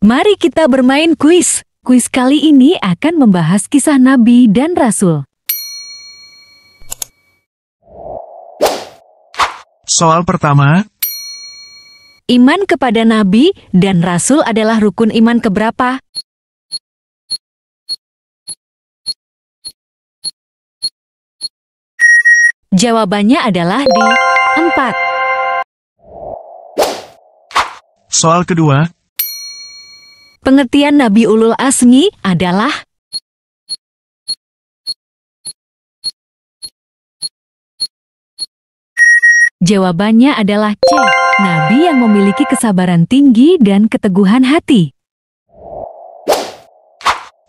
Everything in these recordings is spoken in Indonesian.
Mari kita bermain kuis. Kuis kali ini akan membahas kisah Nabi dan Rasul. Soal pertama. Iman kepada Nabi dan Rasul adalah rukun iman keberapa? Jawabannya adalah di empat. Soal kedua. Pengertian Nabi Ulul Asmi adalah Jawabannya adalah C. Nabi yang memiliki kesabaran tinggi dan keteguhan hati.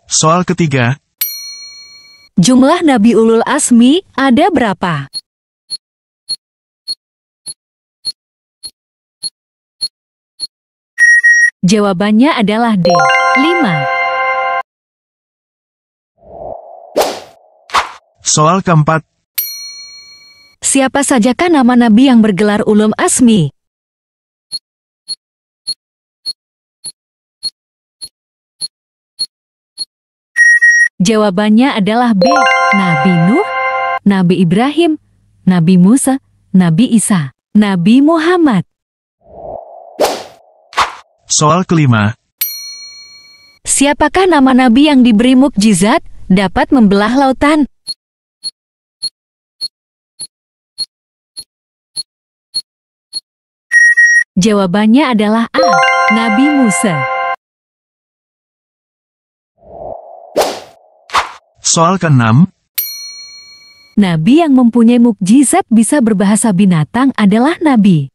Soal ketiga. Jumlah Nabi Ulul Asmi ada berapa? Jawabannya adalah D. 5. Soal keempat. Siapa sajakah nama nabi yang bergelar Ulum Asmi? Jawabannya adalah B. Nabi Nuh, Nabi Ibrahim, Nabi Musa, Nabi Isa, Nabi Muhammad. Soal kelima. Siapakah nama nabi yang diberi mukjizat dapat membelah lautan? Jawabannya adalah A. Nabi Musa. Soal ke-6 Nabi yang mempunyai mukjizat bisa berbahasa binatang adalah Nabi.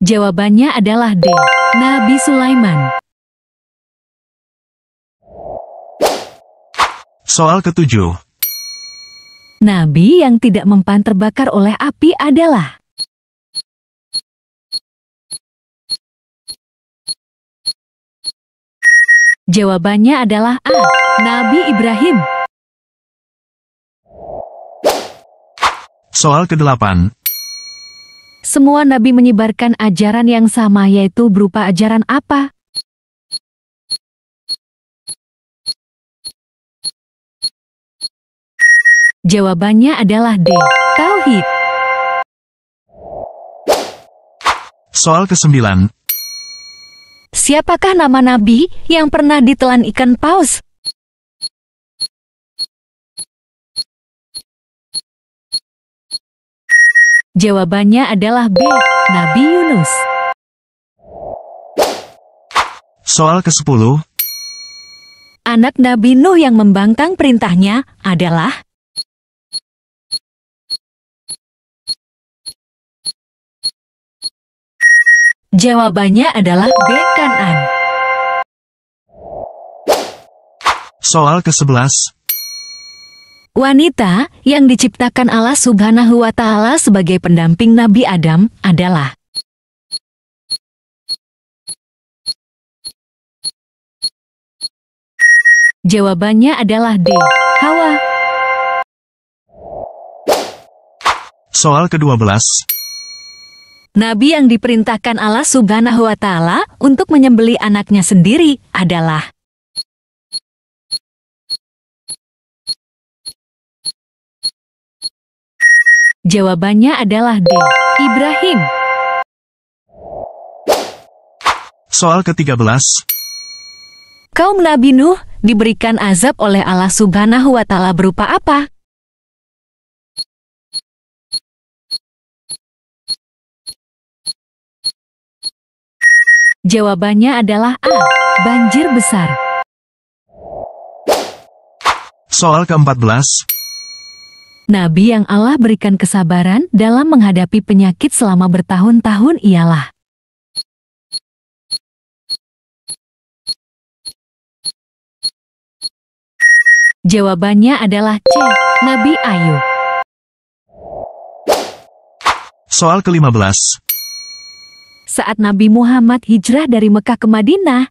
Jawabannya adalah D. Nabi Sulaiman. Soal ketujuh. Nabi yang tidak mempan terbakar oleh api adalah Jawabannya adalah A. Nabi Ibrahim. Soal kedelapan. 8 semua nabi menyebarkan ajaran yang sama yaitu berupa ajaran apa? Jawabannya adalah D. Tauhid. Soal ke-9. Siapakah nama nabi yang pernah ditelan ikan paus? Jawabannya adalah B, Nabi Yunus. Soal ke-10 Anak Nabi Nuh yang membangkang perintahnya adalah Jawabannya adalah B. Kanan. Soal ke-11 Wanita yang diciptakan Allah subhanahu wa ta'ala sebagai pendamping Nabi Adam adalah Jawabannya adalah D. Hawa. Soal ke-12 Nabi yang diperintahkan Allah subhanahu wa ta'ala untuk menyembeli anaknya sendiri adalah Jawabannya adalah D. Ibrahim. Soal ke-13 Kaum Nabi Nuh diberikan azab oleh Allah Subhanahu wa Ta'ala berupa apa? Jawabannya adalah A. Banjir besar. Soal ke-14 Nabi yang Allah berikan kesabaran dalam menghadapi penyakit selama bertahun-tahun ialah Jawabannya adalah C. Nabi Ayub. Soal ke-15 Saat Nabi Muhammad hijrah dari Mekah ke Madinah,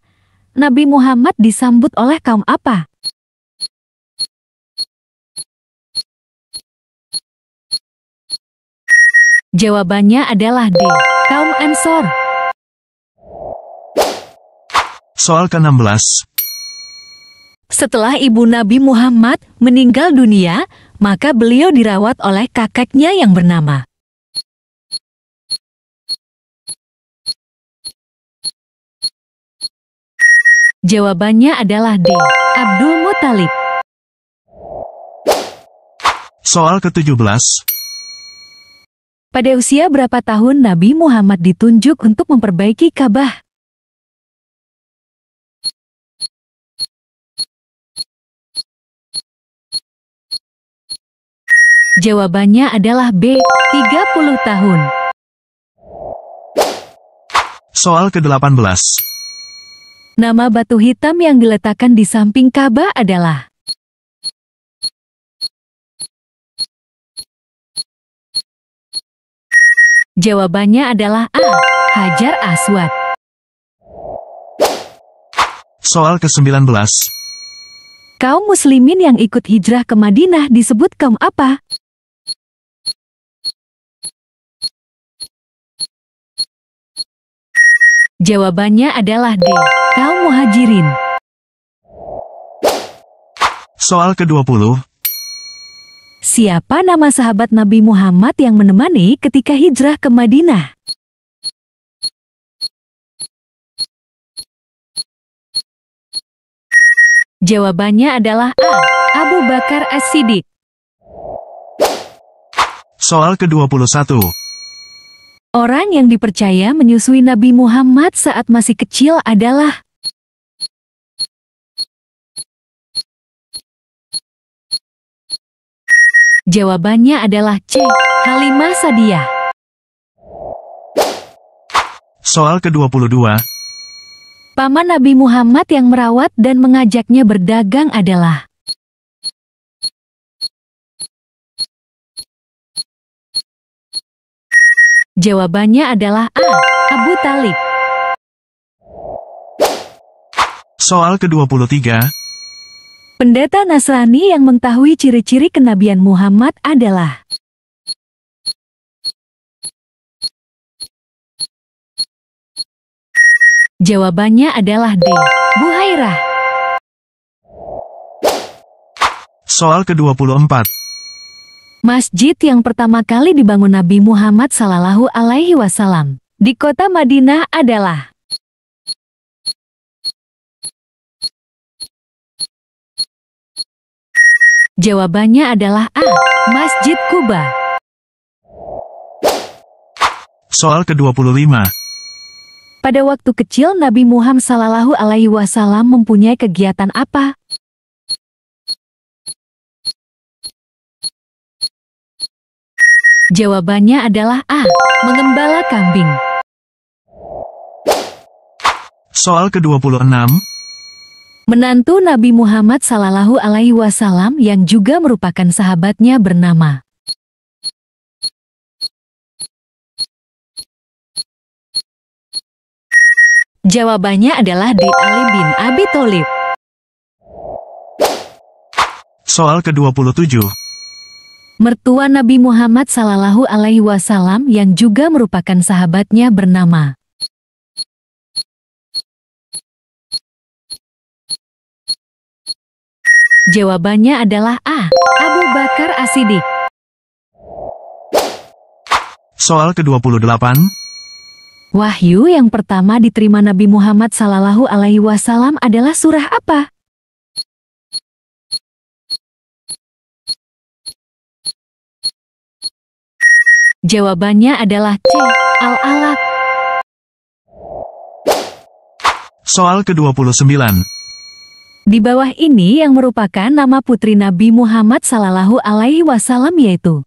Nabi Muhammad disambut oleh kaum apa? Jawabannya adalah D. Kaum Ansor. Soal ke-16 Setelah ibu Nabi Muhammad meninggal dunia, maka beliau dirawat oleh kakeknya yang bernama Jawabannya adalah D. Abdul Muthalib. Soal ke-17 pada usia berapa tahun Nabi Muhammad ditunjuk untuk memperbaiki Ka'bah? Jawabannya adalah B, 30 tahun. Soal ke-18. Nama batu hitam yang diletakkan di samping Ka'bah adalah Jawabannya adalah A. Hajar Aswad. Soal ke-19 Kaum muslimin yang ikut hijrah ke Madinah disebut kaum apa? Jawabannya adalah D. Kaum muhajirin. Soal ke-20 Siapa nama sahabat Nabi Muhammad yang menemani ketika hijrah ke Madinah? Jawabannya adalah A. Abu Bakar As-Siddiq. Soal ke-21 Orang yang dipercaya menyusui Nabi Muhammad saat masih kecil adalah Jawabannya adalah C. Halimah Sadiah. Soal ke-22 Paman Nabi Muhammad yang merawat dan mengajaknya berdagang adalah Jawabannya adalah A. Abu Talib. Soal ke-23 Pendeta Nasrani yang mengetahui ciri-ciri kenabian Muhammad adalah Jawabannya adalah D. Buhairah. Soal ke-24 Masjid yang pertama kali dibangun Nabi Muhammad Sallallahu Alaihi Wasallam di kota Madinah adalah Jawabannya adalah A. Masjid Kuba. Soal ke-25 Pada waktu kecil Nabi Muhammad Sallallahu Alaihi Wasallam mempunyai kegiatan apa? Jawabannya adalah A. Mengembala kambing. Soal ke-26 menantu Nabi Muhammad Sallallahu Alaihi Wasallam yang juga merupakan sahabatnya bernama Jawabannya adalah Di Ali bin Abi Tholib. Soal ke-27 Mertua Nabi Muhammad Sallallahu Alaihi Wasallam yang juga merupakan sahabatnya bernama Jawabannya adalah A. Abu Bakar Asidik. Soal ke-28 Wahyu yang pertama diterima Nabi Muhammad Sallallahu Alaihi Wasallam adalah surah apa? Jawabannya adalah C. Al-Alaq. Soal ke-29 di bawah ini yang merupakan nama putri Nabi Muhammad Sallallahu Alaihi Wasallam yaitu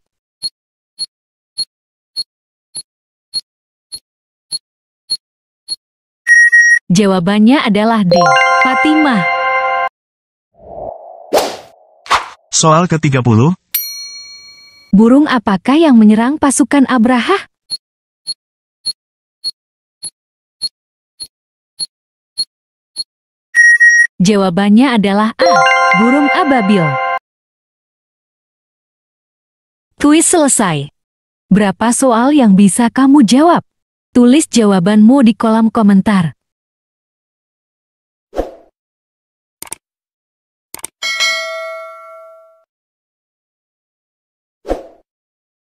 Jawabannya adalah D. Fatimah. Soal ke-30 Burung apakah yang menyerang pasukan Abraha? Jawabannya adalah A. Burung ababil. Kuis selesai. Berapa soal yang bisa kamu jawab? Tulis jawabanmu di kolom komentar.